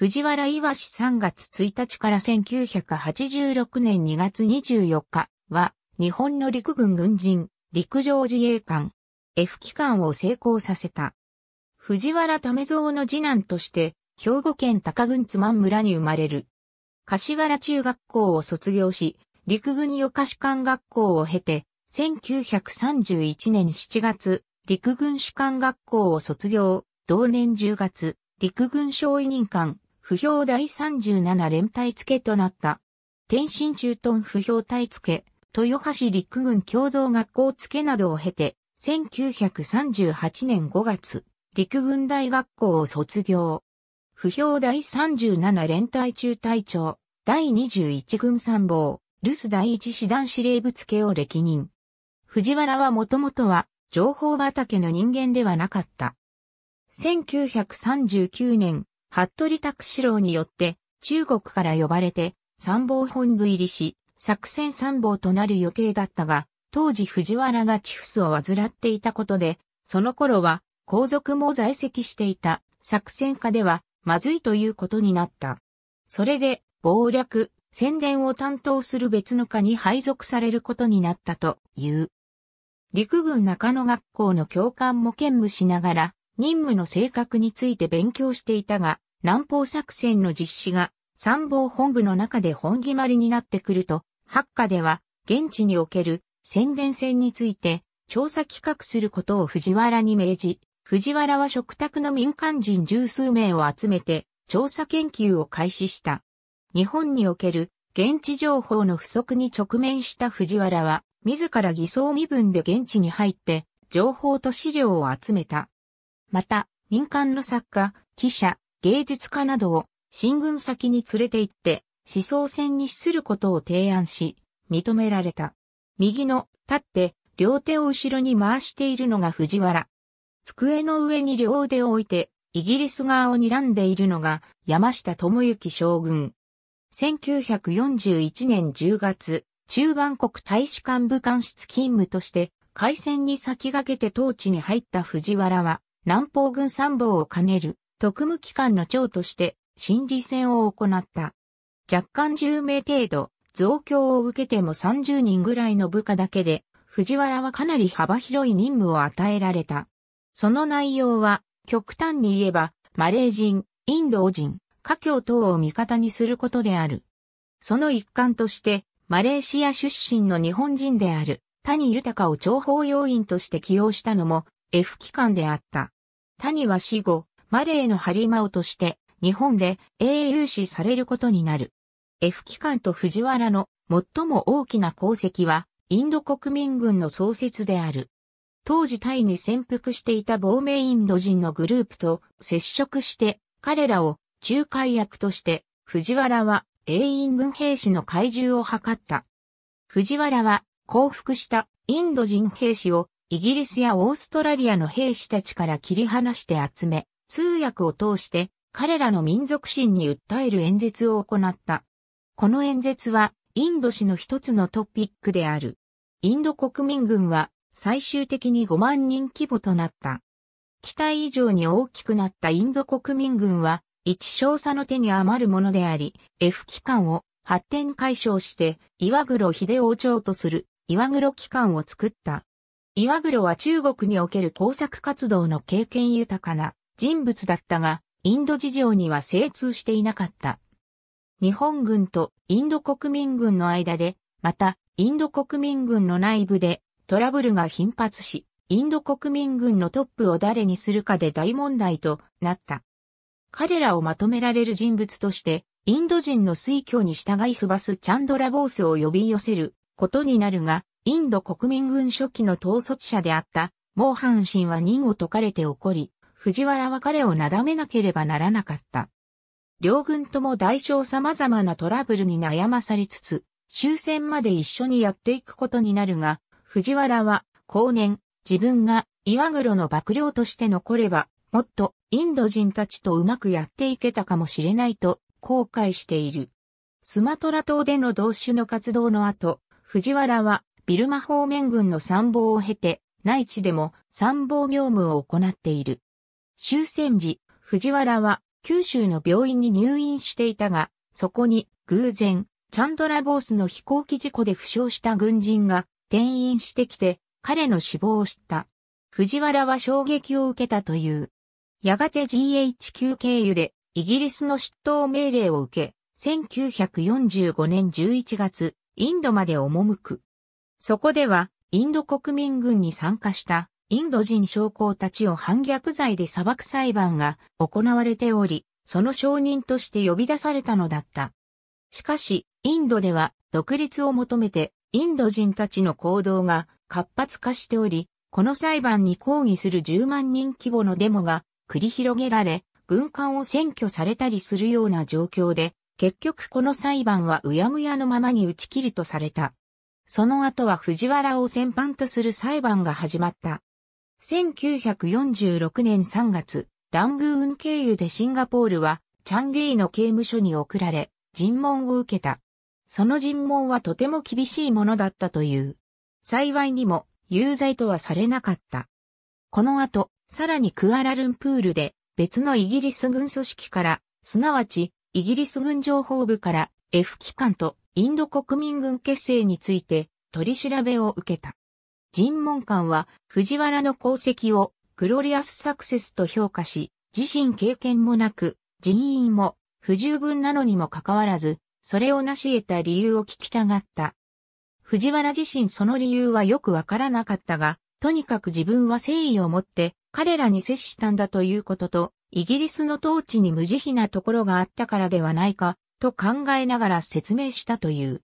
藤原岩氏3月1日から1986年2月24日は、日本の陸軍軍人、陸上自衛官、F 機関を成功させた。藤原為蔵の次男として、兵庫県高郡津満村に生まれる。柏原中学校を卒業し、陸軍予科士官学校を経て、1931年7月、陸軍士官学校を卒業、同年10月、陸軍省委任官、不評第37連隊付となった。天津駐屯不評隊付、豊橋陸軍共同学校付などを経て、1938年5月、陸軍大学校を卒業。不評第37連隊中隊長、第21軍参謀、留守第一師団司令部付を歴任。藤原はもともとは、情報畑の人間ではなかった。1939年、服部拓四郎によって中国から呼ばれて参謀本部入りし、作戦参謀となる予定だったが、当時藤原がチフスを患っていたことで、その頃は皇族も在籍していた作戦家ではまずいということになった。それで、謀略、宣伝を担当する別の課に配属されることになったという。陸軍中野学校の教官も兼務しながら、任務の性格について勉強していたが、南方作戦の実施が参謀本部の中で本決まりになってくると、ハッカでは現地における宣伝戦について調査企画することを藤原に命じ、藤原は食卓の民間人十数名を集めて調査研究を開始した。日本における現地情報の不足に直面した藤原は、自ら偽装身分で現地に入って情報と資料を集めた。また、民間の作家、記者、芸術家などを進軍先に連れて行って思想戦に資することを提案し、認められた。右の立って両手を後ろに回しているのが藤原。机の上に両腕を置いてイギリス側を睨んでいるのが山下智之将軍。1941年10月、中盤国大使館武官室勤務として、開戦に先駆けて当地に入った藤原は、南方軍参謀を兼ねる特務機関の長として心理戦を行った。若干10名程度、増強を受けても30人ぐらいの部下だけで、藤原はかなり幅広い任務を与えられた。その内容は、極端に言えば、マレー人、インド人、華僑等を味方にすることである。その一環として、マレーシア出身の日本人である、谷豊を諜報要員として起用したのも、F 機関であった。谷は死後、マレーのハリマオとして、日本で英雄視されることになる。F 機関と藤原の最も大きな功績は、インド国民軍の創設である。当時タイに潜伏していた亡命インド人のグループと接触して、彼らを仲介役として、藤原は英印軍兵士の怪獣を図った。藤原は降伏したインド人兵士をイギリスやオーストラリアの兵士たちから切り離して集め、通訳を通して彼らの民族心に訴える演説を行った。この演説はインド史の一つのトピックである。インド国民軍は最終的に5万人規模となった。期待以上に大きくなったインド国民軍は、一少佐の手に余るものであり、F 機関を発展解消して、岩黒秀王朝とする岩黒機関を作った。岩黒は中国における工作活動の経験豊かな人物だったが、インド事情には精通していなかった。日本軍とインド国民軍の間で、また、インド国民軍の内部でトラブルが頻発し、インド国民軍のトップを誰にするかで大問題となった。彼らをまとめられる人物として、インド人の推挙に従いすばすチャンドラボースを呼び寄せることになるが、インド国民軍初期の統率者であった、モーハンは任を解かれて怒り、藤原は彼をなだめなければならなかった。両軍とも代償様々なトラブルに悩まされつつ、終戦まで一緒にやっていくことになるが、藤原は、後年、自分が岩黒の幕僚として残れば、もっとインド人たちとうまくやっていけたかもしれないと後悔している。スマトラ島での同種の活動の後、藤原はビルマ方面軍の参謀を経て、内地でも参謀業務を行っている。終戦時、藤原は九州の病院に入院していたが、そこに偶然、チャンドラボースの飛行機事故で負傷した軍人が転院してきて、彼の死亡を知った。藤原は衝撃を受けたという。やがて GHQ 経由でイギリスの出頭命令を受け、1945年11月、インドまで赴く。そこでは、インド国民軍に参加したインド人将校たちを反逆罪で裁く裁判が行われており、その証人として呼び出されたのだった。しかし、インドでは独立を求めてインド人たちの行動が活発化しており、この裁判に抗議する10万人規模のデモが繰り広げられ、軍艦を占拠されたりするような状況で、結局この裁判はうやむやのままに打ち切りとされた。その後は藤原を戦犯とする裁判が始まった。1946年3月、ラングーン経由でシンガポールは、チャンゲイの刑務所に送られ、尋問を受けた。その尋問はとても厳しいものだったという。幸いにも、有罪とはされなかった。この後、さらにクアラルンプールで、別のイギリス軍組織から、すなわち、イギリス軍情報部から F 機関とインド国民軍結成について取り調べを受けた。尋問官は藤原の功績をグロリアスサクセスと評価し、自身経験もなく、人員も不十分なのにもかかわらず、それを成し得た理由を聞きたがった。藤原自身その理由はよくわからなかったが、とにかく自分は誠意を持って彼らに接したんだということと、イギリスの統治に無慈悲なところがあったからではないかと考えながら説明したという。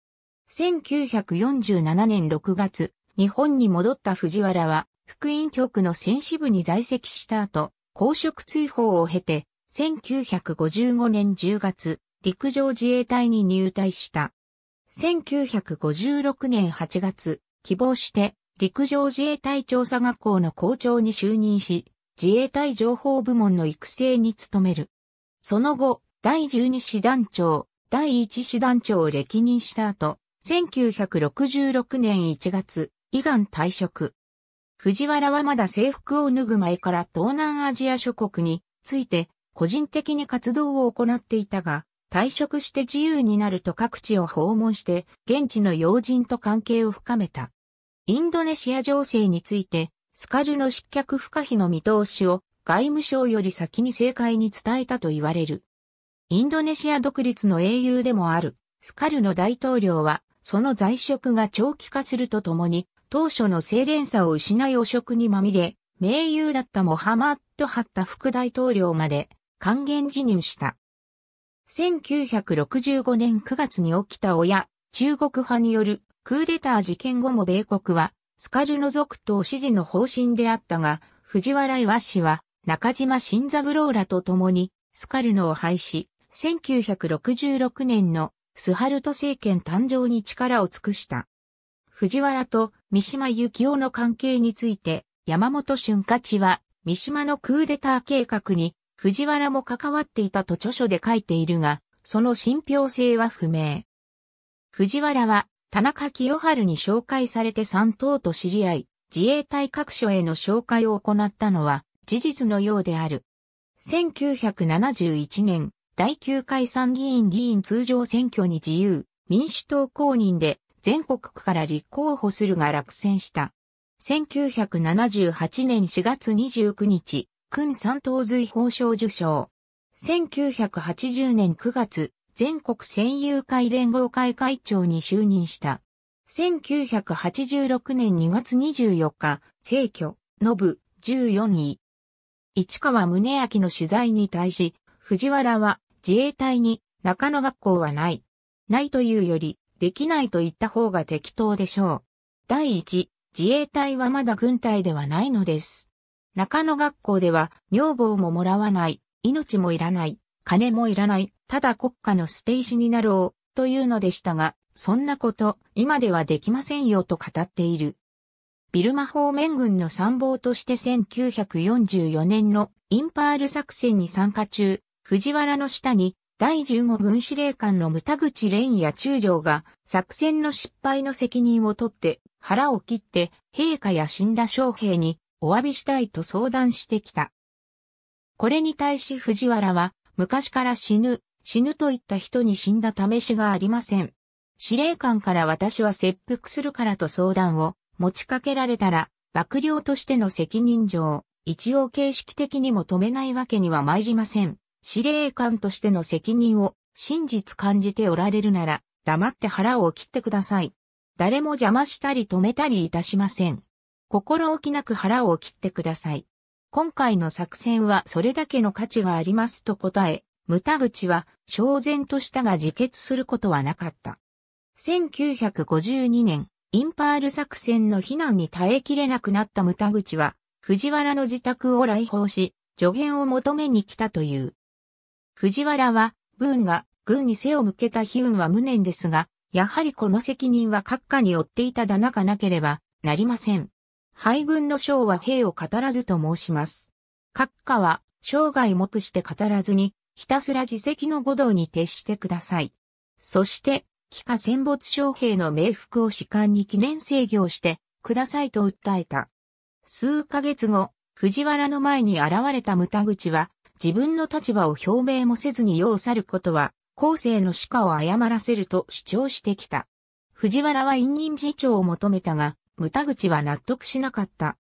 1947年6月、日本に戻った藤原は、福音局の戦士部に在籍した後、公職追放を経て、1955年10月、陸上自衛隊に入隊した。1956年8月、希望して、陸上自衛隊調査学校の校長に就任し、自衛隊情報部門の育成に努める。その後、第12師団長、第1師団長を歴任した後、1966年1月、イガン退職。藤原はまだ制服を脱ぐ前から東南アジア諸国について個人的に活動を行っていたが、退職して自由になると各地を訪問して現地の要人と関係を深めた。インドネシア情勢について、スカルの失脚不可避の見通しを外務省より先に政界に伝えたと言われる。インドネシア独立の英雄でもある、スカルの大統領は、その在職が長期化するとともに、当初の清廉さを失い汚職にまみれ、名優だったモハマッド・ハッタ副大統領まで還元辞任した。1965年9月に起きた親、中国派によるクーデター事件後も米国は、スカルの続投支持の方針であったが、藤原岩氏は中島新三郎らと共にスカルノを廃止、1966年のスハルト政権誕生に力を尽くした。藤原と三島由紀夫の関係について、山本春勝は、三島のクーデター計画に、藤原も関わっていたと著書で書いているが、その信憑性は不明。藤原は、田中清春に紹介されて三党と知り合い、自衛隊各所への紹介を行ったのは、事実のようである。1971年、第9回参議院議員通常選挙に自由、民主党公認で全国区から立候補するが落選した。1978年4月29日、君三等随法賞受賞。1980年9月、全国戦友会連合会会長に就任した。1986年2月24日、政挙、のぶ、14位。市川宗明の取材に対し、藤原は自衛隊に中野学校はない。ないというより、できないと言った方が適当でしょう。第一、自衛隊はまだ軍隊ではないのです。中野学校では女房ももらわない、命もいらない、金もいらない、ただ国家の捨て石になろう、というのでしたが、そんなこと、今ではできませんよと語っている。ビルマ方面軍の参謀として1944年のインパール作戦に参加中、藤原の下に、第15軍司令官の牟田口蓮や中将が作戦の失敗の責任を取って腹を切って陛下や死んだ将兵にお詫びしたいと相談してきた。これに対し藤原は昔から死ぬ、死ぬといった人に死んだ試しがありません。司令官から私は切腹するからと相談を持ちかけられたら幕僚としての責任上、一応形式的にも止めないわけには参りません。司令官としての責任を真実感じておられるなら、黙って腹を切ってください。誰も邪魔したり止めたりいたしません。心置きなく腹を切ってください。今回の作戦はそれだけの価値がありますと答え、無田口は焦然としたが自決することはなかった。1952年、インパール作戦の非難に耐えきれなくなった無田口は、藤原の自宅を来訪し、助言を求めに来たという。藤原は、文が軍に背を向けた悲運は無念ですが、やはりこの責任は閣下に負っていただなかなければなりません。敗軍の将は兵を語らずと申します。閣下は生涯もくして語らずに、ひたすら自責の五道に徹してください。そして、帰化戦没将兵の冥福を士官に記念制御をして、くださいと訴えた。数ヶ月後、藤原の前に現れた牟田口は、自分の立場を表明もせずに世を去ることは、後世の歯科を誤らせると主張してきた。藤原は委任事長を求めたが、無田口は納得しなかった。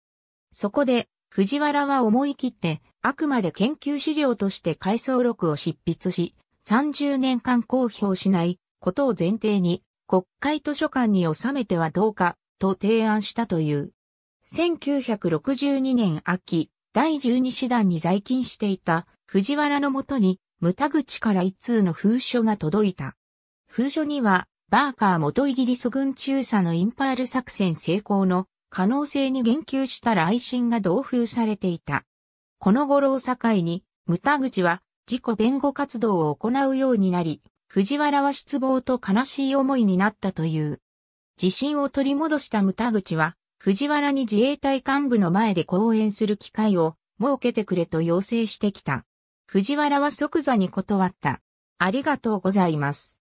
そこで、藤原は思い切って、あくまで研究資料として回想録を執筆し、30年間公表しないことを前提に、国会図書館に収めてはどうか、と提案したという。1962年秋、第12師団に在勤していた藤原のもとに、無田口から一通の封書が届いた。封書には、バーカー元イギリス軍中佐のインパール作戦成功の可能性に言及した来信が同封されていた。この頃を境に、牟田口は自己弁護活動を行うようになり、藤原は失望と悲しい思いになったという。自信を取り戻した牟田口は、藤原に自衛隊幹部の前で講演する機会を設けてくれと要請してきた。藤原は即座に断った。ありがとうございます。